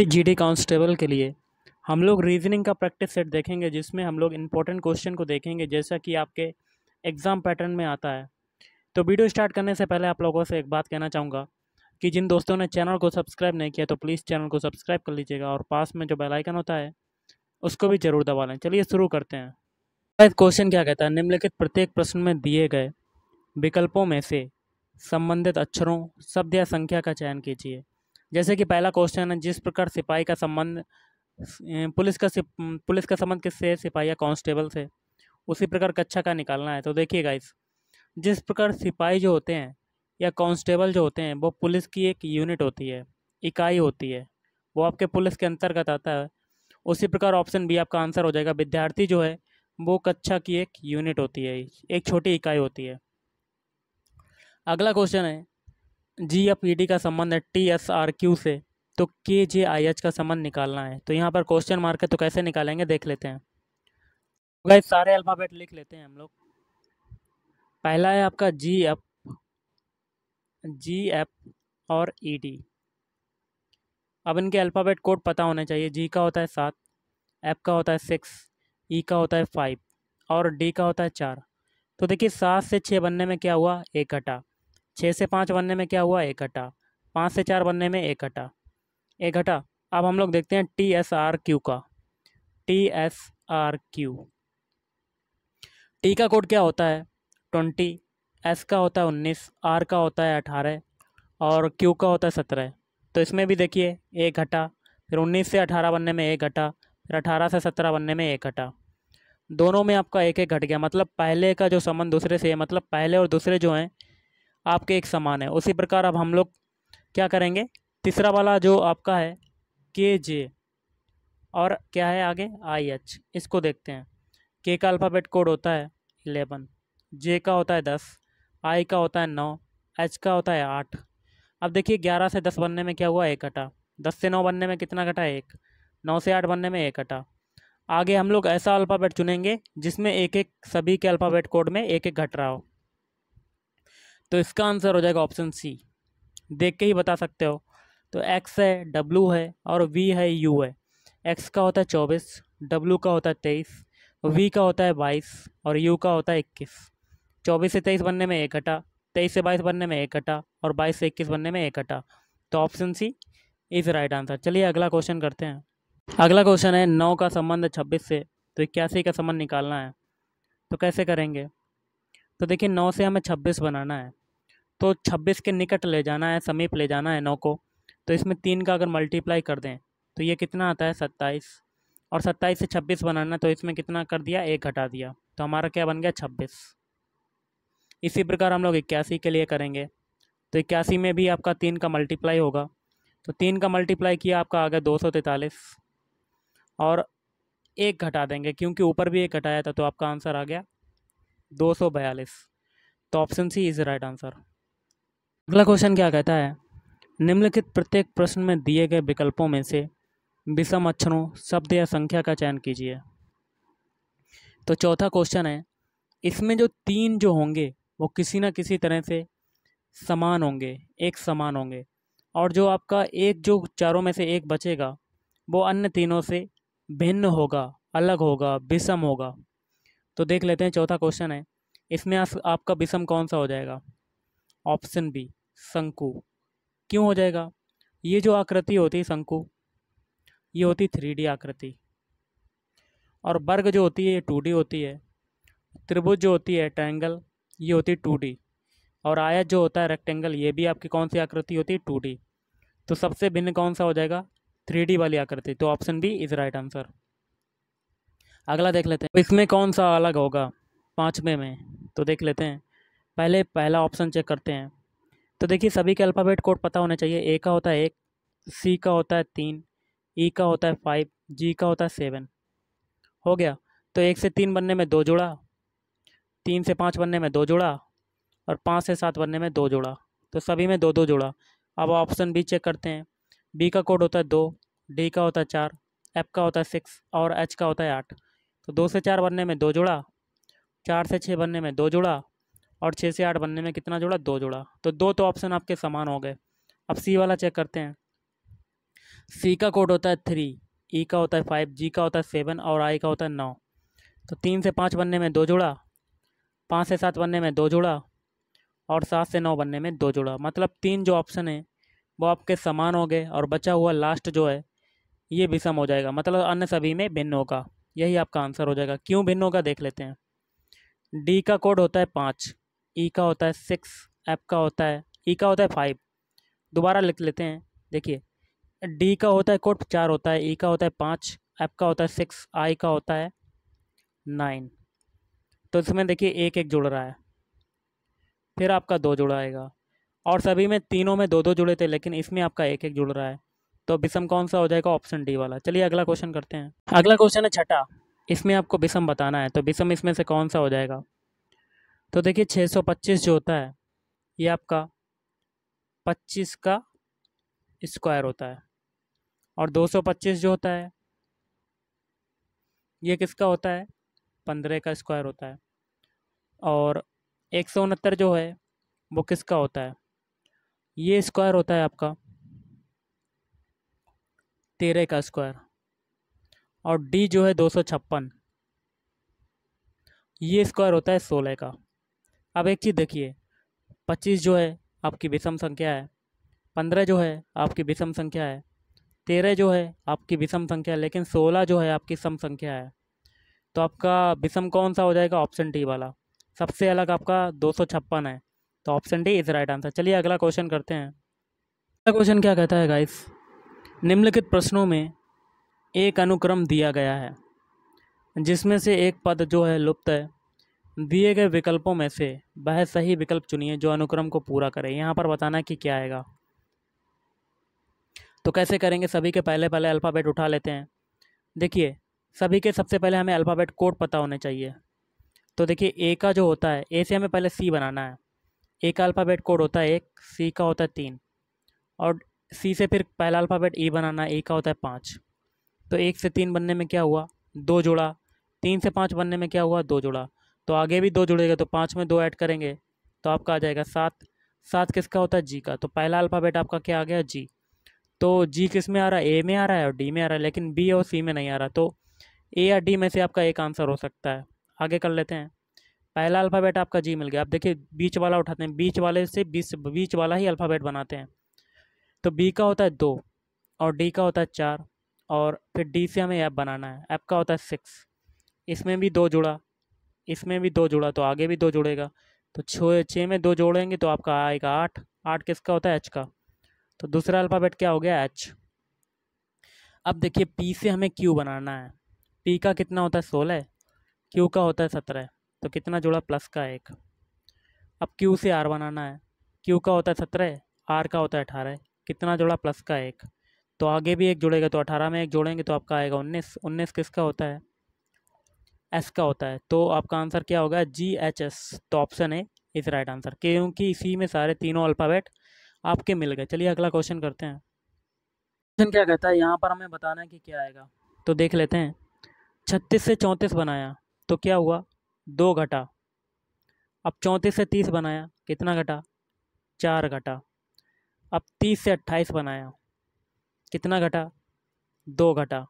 जी GD constable के लिए हम लोग रीजनिंग का प्रैक्टिस सेट देखेंगे जिसमें हम लोग इंपॉर्टेंट क्वेश्चन को देखेंगे जैसा कि आपके एग्ज़ाम पैटर्न में आता है तो वीडियो स्टार्ट करने से पहले आप लोगों से एक बात कहना चाहूँगा कि जिन दोस्तों ने चैनल को सब्सक्राइब नहीं किया तो प्लीज़ चैनल को सब्सक्राइब कर लीजिएगा और पास में जो बेलाइकन होता है उसको भी ज़रूर दबा लें चलिए शुरू करते हैं क्वेश्चन क्या कहता है निम्नलिखित प्रत्येक प्रश्न में दिए गए विकल्पों में से संबंधित अक्षरों शब्द या संख्या का चयन कीजिए जैसे कि पहला क्वेश्चन है जिस प्रकार सिपाही का संबंध पुलिस का पुलिस का संबंध किससे है सिपाही या कांस्टेबल से उसी प्रकार कक्षा का निकालना है तो देखिएगा इस जिस प्रकार सिपाही जो होते हैं या कांस्टेबल जो होते हैं वो पुलिस की एक यूनिट होती है इकाई होती है वो आपके पुलिस के अंतर्गत आता है उसी प्रकार ऑप्शन बी आपका आंसर हो जाएगा विद्यार्थी जो है वो कक्षा की एक यूनिट होती है एक छोटी इकाई होती है अगला क्वेश्चन है जी या पी डी का संबंध है टी एस आर क्यू से तो के जे आई एच का संबंध निकालना है तो यहाँ पर क्वेश्चन मार्क है तो कैसे निकालेंगे देख लेते हैं गाइस तो सारे अल्फ़ाबेट लिख लेते हैं हम लोग पहला है आपका जी एफ जी एफ और ई e डी अब इनके अल्फ़ाबेट कोड पता होना चाहिए जी का होता है सात एफ का होता है सिक्स ई e का होता है फाइव और डी का होता है चार तो देखिए सात से छः बनने में क्या हुआ एक घटा छः से पाँच बनने में क्या हुआ एक घटा पाँच से चार बनने में एक घटा एक घटा अब हम लोग देखते हैं टी एस आर क्यू का T S R Q T का कोड क्या होता है ट्वेंटी एस का होता है उन्नीस आर का होता है अठारह और क्यू का होता है सत्रह तो इसमें भी देखिए एक घटा फिर उन्नीस से अठारह बनने में एक घटा फिर अठारह से सत्रह बनने में एक घटा दोनों में आपका एक एक घट गया मतलब पहले का जो संबंध दूसरे से है मतलब पहले और दूसरे जो हैं आपके एक समान है उसी प्रकार अब हम लोग क्या करेंगे तीसरा वाला जो आपका है के जे और क्या है आगे आई एच इसको देखते हैं के का अल्फ़ाबेट कोड होता है इलेवन जे का होता है दस आई का होता है नौ एच का होता है आठ अब देखिए ग्यारह से दस बनने में क्या हुआ एक घटा दस से नौ बनने में कितना घटा एक नौ से आठ बनने में एक घटा आगे हम लोग ऐसा अल्फ़ाबेट चुनेंगे जिसमें एक एक सभी के अल्फ़ाबेट कोड में एक एक घट रहा हो तो इसका आंसर हो जाएगा ऑप्शन सी देख के ही बता सकते हो तो एक्स है डब्लू है और वी है यू है एक्स का होता है चौबीस डब्लू का होता है तेईस वी का होता है बाईस और यू का होता है इक्कीस चौबीस से तेईस बनने में एक हटा तेईस से बाईस बनने में एक हटा और बाईस से इक्कीस बनने में एक हटा तो option C is right answer चलिए अगला क्वेश्चन करते हैं अगला क्वेश्चन है नौ का संबंध छब्बीस से तो इक्यासी का संबंध निकालना है तो कैसे करेंगे तो देखिए नौ से हमें छब्बीस बनाना है तो छब्बीस के निकट ले जाना है समीप ले जाना है नौ को तो इसमें तीन का अगर मल्टीप्लाई कर दें तो ये कितना आता है सत्ताईस और सत्ताईस से छब्बीस बनाना तो इसमें कितना कर दिया एक घटा दिया तो हमारा क्या बन गया छब्बीस इसी प्रकार हम लोग इक्यासी के लिए करेंगे तो इक्यासी में भी आपका तीन का मल्टीप्लाई होगा तो तीन का मल्टीप्लाई किया आपका आ गया दो सौ तैंतालीस और एक घटा देंगे क्योंकि ऊपर भी एक घटाया था तो आपका आंसर आ गया दो सौ बयालीस तो option C is right answer अगला क्वेश्चन क्या कहता है निम्नलिखित प्रत्येक प्रश्न में दिए गए विकल्पों में से विषम अक्षरों शब्द या संख्या का चयन कीजिए तो चौथा क्वेश्चन है इसमें जो तीन जो होंगे वो किसी ना किसी तरह से समान होंगे एक समान होंगे और जो आपका एक जो चारों में से एक बचेगा वो अन्य तीनों से भिन्न होगा अलग होगा विषम होगा तो देख लेते हैं चौथा क्वेश्चन है इसमें आपका विषम कौन सा हो जाएगा ऑप्शन बी शंकु क्यों हो जाएगा ये जो आकृति होती है शंकु ये होती थ्री डी आकृति और वर्ग जो होती है ये टू डी होती है त्रिभुज जो होती है ट्रायंगल ये होती है टू डी और आयत जो होता है रेक्टेंगल ये भी आपकी कौन सी आकृति होती है टू डी तो सबसे भिन्न कौन सा हो जाएगा थ्री डी वाली आकृति तो option B is right answer अगला देख लेते हैं तो इसमें कौन सा अलग होगा पाँचवें में तो देख लेते हैं पहले पहला ऑप्शन चेक करते हैं तो देखिए सभी के अल्फ़ाबेट कोड पता होना चाहिए ए का होता है एक सी का होता है तीन ई e का होता है फाइव जी का होता है सेवन हो गया तो एक से तीन बनने में दो जोड़ा तीन से पाँच बनने में दो जोड़ा और पाँच से सात बनने में दो जोड़ा तो सभी में दो दो जोड़ा अब ऑप्शन बी चेक करते हैं बी का कोड होता है दो डी का होता है चार एफ का होता है सिक्स और एच का होता है आठ तो दो से चार बनने में दो जोड़ा चार से छः बनने में दो जोड़ा और छः से आठ बनने में कितना जोड़ा दो जोड़ा तो दो तो ऑप्शन आपके समान हो गए अब सी वाला चेक करते हैं सी का कोड होता है थ्री ई e का होता है फाइव जी का होता है सेवन और आई का होता है नौ तो तीन से पाँच बनने में दो जोड़ा पाँच से सात बनने में दो जोड़ा और सात से नौ बनने में दो जोड़ा मतलब तीन जो ऑप्शन है वो आपके समान हो गए और बचा हुआ लास्ट जो है ये विषम हो जाएगा मतलब अन्य सभी में भिन्न होगा यही आपका आंसर हो जाएगा क्यों भिन्न होगा देख लेते हैं डी का कोड होता है पाँच ई e का होता है सिक्स एफ का होता है ई e का होता है फाइव दोबारा लिख लेते हैं देखिए डी का होता है कोट चार होता है ई e का होता है पाँच एफ का होता है सिक्स आई का होता है नाइन तो इसमें देखिए एक एक जुड़ रहा है फिर आपका दो जुड़ा आएगा और सभी में तीनों में दो दो जुड़े थे लेकिन इसमें आपका एक एक जुड़ रहा है तो विषम कौन सा हो जाएगा ऑप्शन डी वाला चलिए अगला क्वेश्चन करते हैं अगला क्वेश्चन है छठा इसमें आपको विषम बताना है तो विषम इसमें से कौन सा हो जाएगा तो देखिए 625 जो होता है ये आपका 25 का स्क्वायर होता है और 225 जो होता है ये किसका होता है पंद्रह का स्क्वायर होता है और एक सौ उनहत्तर जो है वो किसका होता है ये स्क्वायर होता है आपका तेरह का स्क्वायर और डी जो है दो सौ छप्पन ये स्क्वायर होता है सोलह का अब एक चीज़ देखिए पच्चीस जो है आपकी विषम संख्या है पंद्रह जो है आपकी विषम संख्या है तेरह जो है आपकी विषम संख्या है लेकिन सोलह जो है आपकी सम संख्या है तो आपका विषम कौन सा हो जाएगा ऑप्शन डी वाला सबसे अलग आपका दो सौ छप्पन है तो option D is right answer चलिए अगला क्वेश्चन करते हैं अगला क्वेश्चन क्या कहता है गाइस निम्नलिखित प्रश्नों में एक अनुक्रम दिया गया है जिसमें से एक पद जो है लुप्त है दिए गए विकल्पों में से वह सही विकल्प चुनिए जो अनुक्रम को पूरा करे यहाँ पर बताना कि क्या आएगा तो कैसे करेंगे सभी के पहले पहले अल्फ़ाबेट उठा लेते हैं देखिए सभी के सबसे पहले हमें अल्फ़ाबेट कोड पता होने चाहिए तो देखिए ए का जो होता है ए से हमें पहले सी बनाना है ए का अल्फ़ाबेट कोड होता है एक सी का होता है तीन और सी से फिर पहला अल्फ़ाबेट ई e बनाना है ए का होता है पाँच तो एक से तीन बनने में क्या हुआ दो जोड़ा तीन से पाँच बनने में क्या हुआ दो जोड़ा तो आगे भी दो जुड़ेगा तो पाँच में दो ऐड करेंगे तो आपका आ जाएगा सात सात किसका होता है जी का तो पहला अल्फ़ाबेट आपका क्या आ गया जी तो जी किस में आ रहा है ए में आ रहा है और डी में आ रहा है लेकिन बी और सी में नहीं आ रहा तो ए या डी में से आपका एक आंसर हो सकता है आगे कर लेते हैं पहला अल्फ़ाबेट आपका जी मिल गया आप देखिए बीच वाला उठाते हैं बीच वाले से बीच बीच वाला ही अल्फ़ाबेट बनाते हैं तो बी का होता है दो और डी का होता है चार और फिर डी से हमें ऐप बनाना है ऐप का होता है सिक्स इसमें भी दो जुड़ा इसमें भी दो जुड़ा तो आगे भी दो जुड़ेगा तो छः छः में दो जोड़ेंगे तो आपका आएगा आठ आठ किसका होता है एच का तो दूसरा अल्फ़ाबेट क्या हो गया एच अब देखिए पी से हमें क्यू बनाना है पी का कितना होता है सोलह क्यू का होता है सत्रह तो कितना जुड़ा प्लस का एक अब क्यू से आर बनाना है क्यू का होता है सत्रह आर का होता है अठारह कितना जुड़ा प्लस का एक तो आगे भी एक जुड़ेगा तो अठारह में एक जोड़ेंगे तो आपका आएगा उन्नीस उन्नीस किसका होता है एस का होता है तो आपका आंसर क्या होगा जी एच एस तो ऑप्शन है इज राइट आंसर क्योंकि इसी में सारे तीनों अल्फ़ाबेट आपके मिल गए चलिए अगला क्वेश्चन करते हैं क्वेश्चन क्या कहता है यहाँ पर हमें बताना है कि क्या आएगा तो देख लेते हैं छत्तीस से चौंतीस बनाया तो क्या हुआ दो घटा अब चौंतीस से तीस बनाया कितना घटा चार घटा अब तीस से अट्ठाईस बनाया कितना घटा दो घटा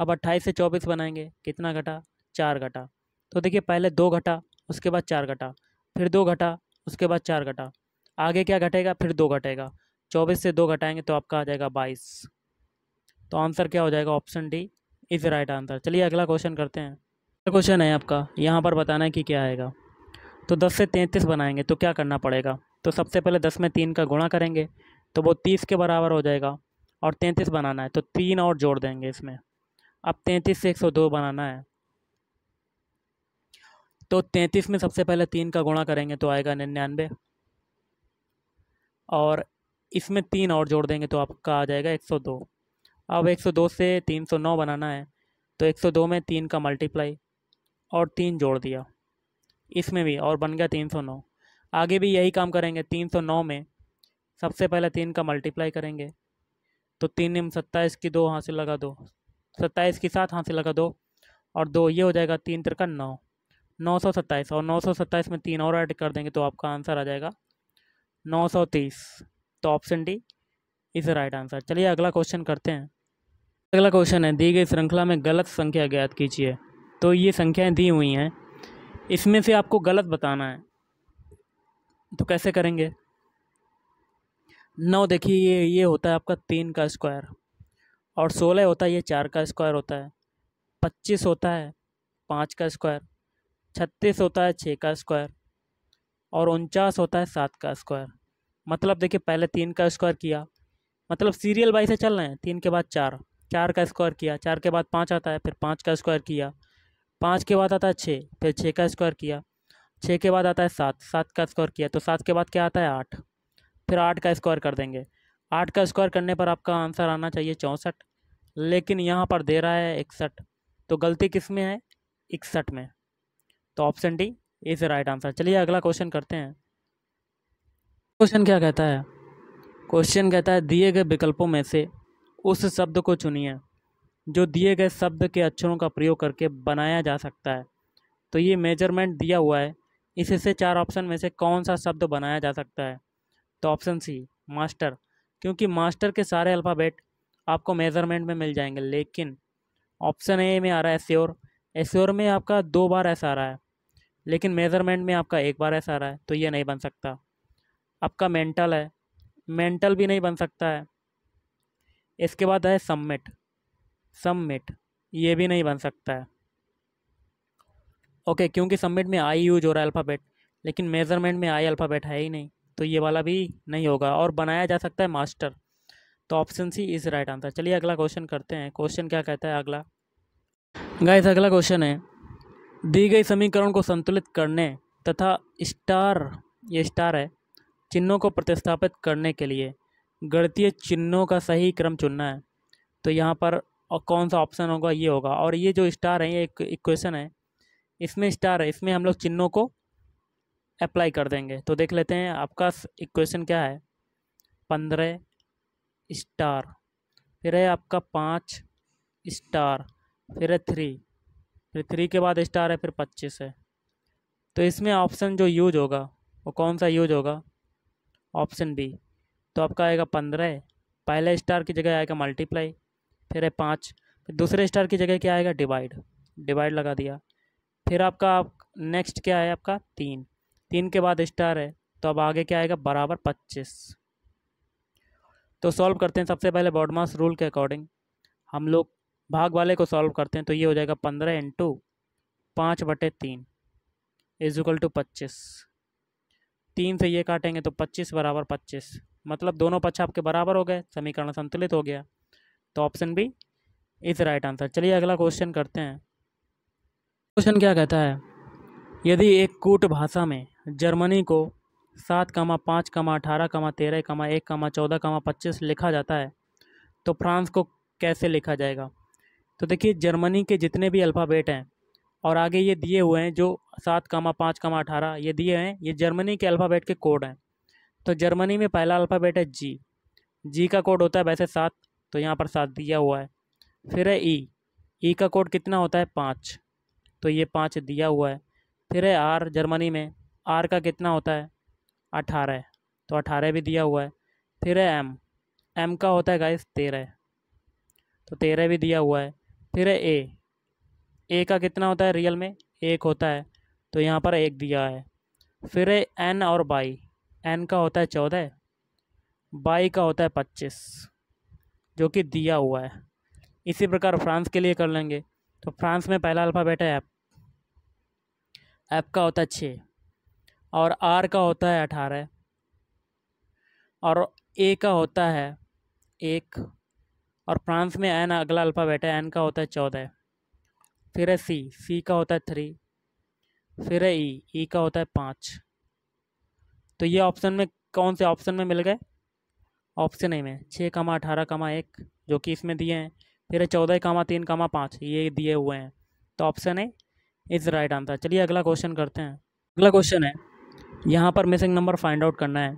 अब अट्ठाईस से चौबीस बनाएंगे कितना घटा चार घटा तो देखिए पहले दो घटा उसके बाद चार घटा फिर दो घटा उसके बाद चार घटा आगे क्या घटेगा फिर दो घटेगा चौबीस से दो घटाएंगे तो आपका आ जाएगा बाईस तो आंसर क्या हो जाएगा option D is right answer चलिए अगला क्वेश्चन करते हैं अगला क्वेश्चन है आपका यहाँ पर बताना है कि क्या आएगा तो दस से तैंतीस बनाएंगे तो क्या करना पड़ेगा तो सबसे पहले दस में तीन का गुणा करेंगे तो वो तीस के बराबर हो जाएगा और तैंतीस बनाना है तो तीन और जोड़ देंगे इसमें अब तैंतीस से एक सौ दो बनाना है तो तैंतीस में सबसे पहले तीन का गुणा करेंगे तो आएगा निन्यानवे और इसमें तीन और जोड़ देंगे तो आपका आ जाएगा एक सौ दो अब एक सौ दो से तीन सौ नौ बनाना है तो एक सौ दो में तीन का मल्टीप्लाई और तीन जोड़ दिया इसमें भी और बन गया तीन सौ नौ आगे भी यही काम करेंगे तीन सौ नौ में सबसे पहले तीन का मल्टीप्लाई करेंगे तो तीन निम सत्ताईस की दो हाथ से लगा दो सत्ताईस के साथ हाथ से लगा दो और दो ये हो जाएगा तीन तिरका नौ नौ सौ सत्ताईस और नौ सौ सत्ताईस में तीन और ऐड कर देंगे तो आपका आंसर आ जाएगा नौ सौ तीस तो option D is right answer चलिए अगला क्वेश्चन करते हैं अगला क्वेश्चन है दी गई श्रृंखला में गलत संख्या ज्ञात कीजिए तो ये संख्याएं दी हुई हैं इसमें से आपको गलत बताना है तो कैसे करेंगे नौ देखिए ये ये होता है आपका तीन का स्क्वायर और सोलह होता है ये चार का स्क्वायर होता है पच्चीस होता है पाँच का स्क्वायर छत्तीस होता है छः का स्क्वायर और उनचास होता है सात का स्क्वायर मतलब देखिए पहले तीन का स्क्वायर किया मतलब सीरियल बाई से चल रहे हैं तीन के बाद चार चार का स्क्वायर किया चार के बाद पाँच आता है फिर पाँच का स्क्वायर किया पाँच के बाद आता है छः फिर छः का स्क्वायर किया छः के बाद आता है सात सात का स्क्वायर किया तो सात के बाद क्या आता है आठ फिर आठ का स्क्वायर कर देंगे आठ का स्क्वायर करने पर आपका आंसर आना चाहिए चौंसठ लेकिन यहाँ पर दे रहा है इकसठ तो गलती किस में है इकसठ में तो option D is right answer चलिए अगला क्वेश्चन करते हैं क्वेश्चन क्या कहता है क्वेश्चन कहता है दिए गए विकल्पों में से उस शब्द को चुनिए जो दिए गए शब्द के अक्षरों का प्रयोग करके बनाया जा सकता है तो ये मेजरमेंट दिया हुआ है इससे चार ऑप्शन में से कौन सा शब्द बनाया जा सकता है तो ऑप्शन सी मास्टर क्योंकि मास्टर के सारे अल्फ़ाबेट आपको मेज़रमेंट में मिल जाएंगे लेकिन ऑप्शन ए में आ रहा है एस्योर एस्योर में आपका दो बार ऐसा आ रहा है लेकिन मेज़रमेंट में आपका एक बार ऐसा आ रहा है तो ये नहीं बन सकता आपका मेंटल है मेंटल भी नहीं बन सकता है इसके बाद है सबमिट सबमिट ये भी नहीं बन सकता है ओके क्योंकि सबमिट में आई यूज हो रहा है अल्फ़ाबेट लेकिन मेज़रमेंट में आई अल्फ़ाबेट है ही नहीं तो ये वाला भी नहीं होगा और बनाया जा सकता है मास्टर तो option C is right answer चलिए अगला क्वेश्चन करते हैं क्वेश्चन क्या कहता है अगला गाइस अगला क्वेश्चन है दी गई समीकरण को संतुलित करने तथा स्टार ये स्टार है चिन्हों को प्रतिस्थापित करने के लिए गणतीय चिन्हों का सही क्रम चुनना है तो यहाँ पर कौन सा ऑप्शन होगा ये होगा और ये जो स्टार है ये एक इक्वेशन है इसमें स्टार है इसमें हम लोग चिन्हों को अप्लाई कर देंगे तो देख लेते हैं आपका इक्वेशन क्या है पंद्रह स्टार फिर है आपका पाँच स्टार फिर है थ्री फिर थ्री के बाद स्टार है फिर पच्चीस है तो इसमें ऑप्शन जो यूज होगा वो कौन सा यूज होगा ऑप्शन बी तो आपका आएगा पंद्रह पहले स्टार की जगह आएगा मल्टीप्लाई फिर है पाँच फिर दूसरे स्टार की जगह क्या आएगा डिवाइड डिवाइड लगा दिया फिर आपका आप, नेक्स्ट क्या है आपका तीन तीन के बाद स्टार है तो अब आगे क्या आएगा बराबर पच्चीस तो सॉल्व करते हैं सबसे पहले बॉडमास रूल के अकॉर्डिंग हम लोग भाग वाले को सॉल्व करते हैं तो ये हो जाएगा पंद्रह इंटू पाँच बटे तीन इजिकल टू पच्चीस तीन से ये काटेंगे तो पच्चीस बराबर पच्चीस मतलब दोनों पक्ष आपके बराबर हो गए समीकरण संतुलित हो गया तो option B is right answer चलिए अगला क्वेश्चन करते हैं क्वेश्चन क्या कहता है यदि एक कूट भाषा में जर्मनी को सात कमा पाँच कमा अठारह कमा तेरह कमा एक कमा चौदह कमा पच्चीस लिखा जाता है तो फ्रांस को कैसे लिखा जाएगा तो देखिए जर्मनी के जितने भी अल्फ़ाबेट हैं और आगे ये दिए हुए हैं जो सात कामा पाँच कामा अठारह ये दिए हैं ये जर्मनी के अल्फ़ाबेट के कोड हैं तो जर्मनी में पहला अल्फ़ाबेट है जी जी का कोड होता है वैसे सात तो यहाँ पर सात दिया हुआ है फिर है ई ई का कोड कितना होता है पाँच तो ये पाँच दिया हुआ है फिर है आर जर्मनी में आर का कितना होता है अठारह तो अठारह भी दिया हुआ है फिर है एम एम का होता है गाइस तेरह तो तेरह भी दिया हुआ है फिर है ए ए का कितना होता है रियल में एक होता है तो यहाँ पर एक दिया है फिर है एन और बाई एन का होता है चौदह बाई का होता है पच्चीस जो कि दिया हुआ है इसी प्रकार फ्रांस के लिए कर लेंगे तो फ्रांस में पहला अल्फ़ाबेट है ऐप ऐप का होता है छः और आर का होता है अठारह और ए का होता है एक और फ्रांस में एन अगला अल्फ़ाबेट है एन का होता है चौदह फिर है सी सी का होता है थ्री फिर है ई ई का होता है पाँच तो ये ऑप्शन में कौन से ऑप्शन में मिल गए ऑप्शन ए में छः कामा अठारह कमा एक जो कि इसमें दिए हैं फिर है चौदह कमा तीन कमा पाँच ये दिए हुए हैं तो option A is right answer चलिए अगला क्वेश्चन करते हैं अगला क्वेश्चन है यहाँ पर मिसिंग नंबर फाइंड आउट करना है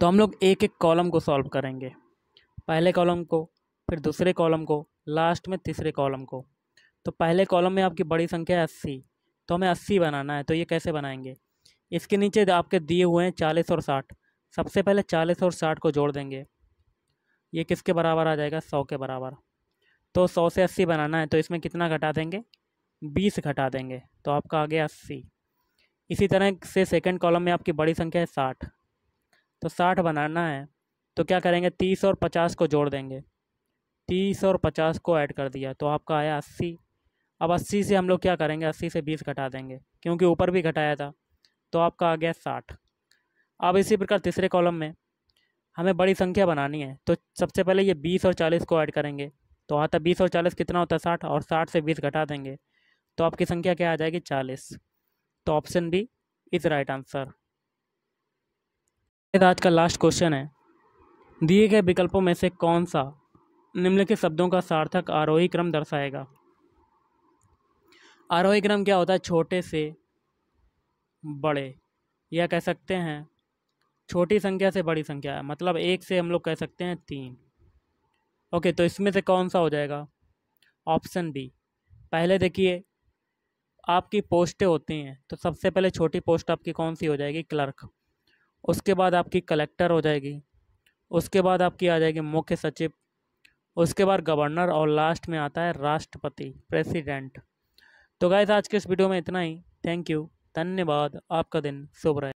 तो हम लोग एक एक कॉलम को सॉल्व करेंगे पहले कॉलम को फिर दूसरे कॉलम को लास्ट में तीसरे कॉलम को तो पहले कॉलम में आपकी बड़ी संख्या है अस्सी तो हमें अस्सी बनाना है तो ये कैसे बनाएंगे इसके नीचे आपके दिए हुए हैं चालीस और साठ सबसे पहले चालीस और साठ को जोड़ देंगे ये किसके बराबर आ जाएगा सौ के बराबर तो सौ से अस्सी बनाना है तो इसमें कितना घटा देंगे बीस घटा देंगे तो आपका आ गया अस्सी इसी तरह से सेकंड कॉलम में आपकी बड़ी संख्या है साठ तो साठ बनाना है तो क्या करेंगे तीस और पचास को जोड़ देंगे तीस और पचास को ऐड कर दिया तो आपका आया अस्सी अब अस्सी से हम लोग क्या करेंगे अस्सी से बीस घटा देंगे क्योंकि ऊपर भी घटाया था तो आपका आ गया साठ अब इसी प्रकार तीसरे कॉलम में हमें बड़ी संख्या बनानी है तो सबसे पहले ये बीस और चालीस को ऐड करेंगे तो आता हाँ, बीस और चालीस कितना होता है साठ और साठ से बीस घटा देंगे तो आपकी संख्या क्या आ जाएगी चालीस तो option B is right answer आज का लास्ट क्वेश्चन है दिए गए विकल्पों में से कौन सा निम्नलिखित शब्दों का सार्थक आरोही क्रम दर्शाएगा आरोही क्रम क्या होता है छोटे से बड़े या कह सकते हैं छोटी संख्या से बड़ी संख्या है मतलब एक से हम लोग कह सकते हैं तीन ओके तो इसमें से कौन सा हो जाएगा ऑप्शन बी पहले देखिए आपकी पोस्टें होती हैं तो सबसे पहले छोटी पोस्ट आपकी कौन सी हो जाएगी क्लर्क उसके बाद आपकी कलेक्टर हो जाएगी उसके बाद आपकी आ जाएगी मुख्य सचिव उसके बाद गवर्नर और लास्ट में आता है राष्ट्रपति प्रेसिडेंट तो गाय आज के इस वीडियो में इतना ही थैंक यू धन्यवाद आपका दिन शुभ रहे